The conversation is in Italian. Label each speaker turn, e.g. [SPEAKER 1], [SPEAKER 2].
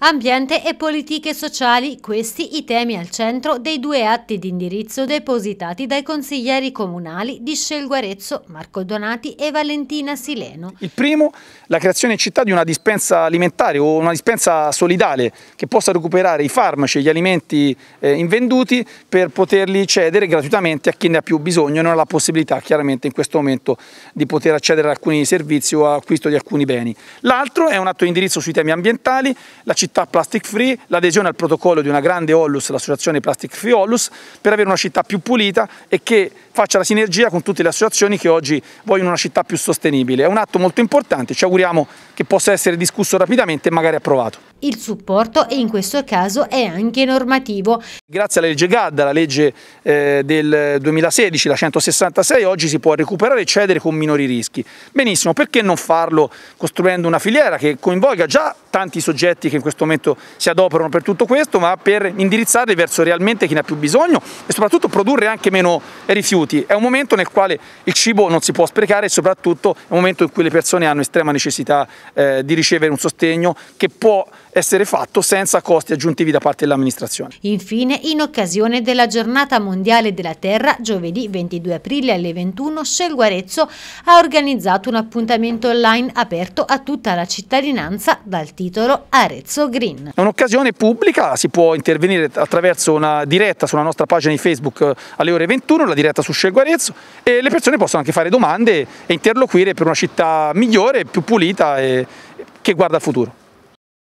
[SPEAKER 1] Ambiente e politiche sociali, questi i temi al centro dei due atti di indirizzo depositati dai consiglieri comunali di Scelguarezzo, Marco Donati e Valentina Sileno.
[SPEAKER 2] Il primo, la creazione in città di una dispensa alimentare o una dispensa solidale che possa recuperare i farmaci e gli alimenti eh, invenduti per poterli cedere gratuitamente a chi ne ha più bisogno e non ha la possibilità chiaramente in questo momento di poter accedere ad alcuni servizi o acquisto di alcuni beni. L'altro è un atto di indirizzo sui temi ambientali, la città città plastic free, l'adesione al protocollo di una grande Ollus, l'associazione Plastic Free Ollus, per avere una città più pulita e che faccia la sinergia con tutte le associazioni che oggi vogliono una città più sostenibile. È un atto molto importante, ci auguriamo che possa essere discusso rapidamente e magari approvato
[SPEAKER 1] il supporto e in questo caso è anche normativo.
[SPEAKER 2] Grazie alla legge GAD, la legge eh, del 2016, la 166, oggi si può recuperare e cedere con minori rischi. Benissimo, perché non farlo costruendo una filiera che coinvolga già tanti soggetti che in questo momento si adoperano per tutto questo, ma per indirizzarli verso realmente chi ne ha più bisogno e soprattutto produrre anche meno rifiuti. È un momento nel quale il cibo non si può sprecare e soprattutto è un momento in cui le persone hanno estrema necessità eh, di ricevere un sostegno che può essere fatto senza costi aggiuntivi da parte dell'amministrazione.
[SPEAKER 1] Infine, in occasione della giornata mondiale della terra, giovedì 22 aprile alle 21, Scelgo Arezzo ha organizzato un appuntamento online aperto a tutta la cittadinanza dal titolo Arezzo Green.
[SPEAKER 2] È un'occasione pubblica, si può intervenire attraverso una diretta sulla nostra pagina di Facebook eh, alle ore 21, la diretta su Scelgo Arezzo, e le persone possono anche fare domande e interloquire per una città migliore, più pulita e che guarda al futuro.